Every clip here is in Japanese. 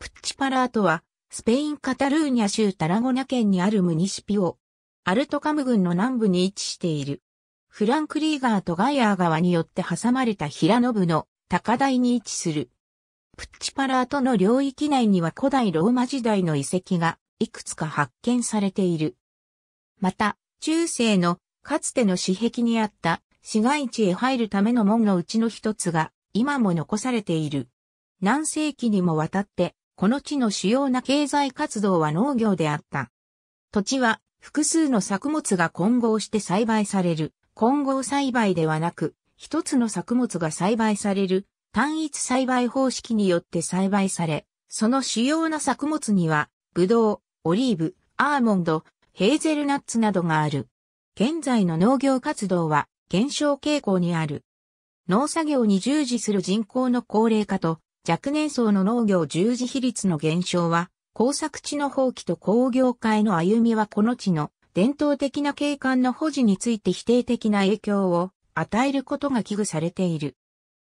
プッチパラートは、スペイン・カタルーニャ州タラゴナ県にあるムニシピオ。アルトカム郡の南部に位置している。フランクリーガーとガイアー川によって挟まれた平野部の高台に位置する。プッチパラートの領域内には古代ローマ時代の遺跡がいくつか発見されている。また、中世のかつての市壁にあった市街地へ入るための門のうちの一つが今も残されている。何世紀にもわたってこの地の主要な経済活動は農業であった。土地は複数の作物が混合して栽培される。混合栽培ではなく、一つの作物が栽培される単一栽培方式によって栽培され、その主要な作物には、ブドウ、オリーブ、アーモンド、ヘーゼルナッツなどがある。現在の農業活動は減少傾向にある。農作業に従事する人口の高齢化と若年層の農業従事比率の減少は、工作地の放棄と工業化への歩みはこの地の伝統的な景観の保持について否定的な影響を与えることが危惧されている。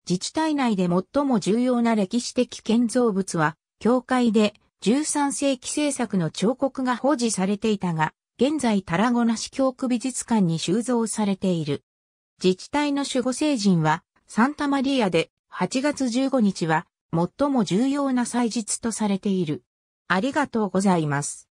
自治体内で最も重要な歴史的建造物は、教会で13世紀政作の彫刻が保持されていたが、現在タラゴナ市教区美術館に収蔵されている。自治体の守護聖人は、サンタマリアで8月15日は最も重要な祭日とされている。ありがとうございます。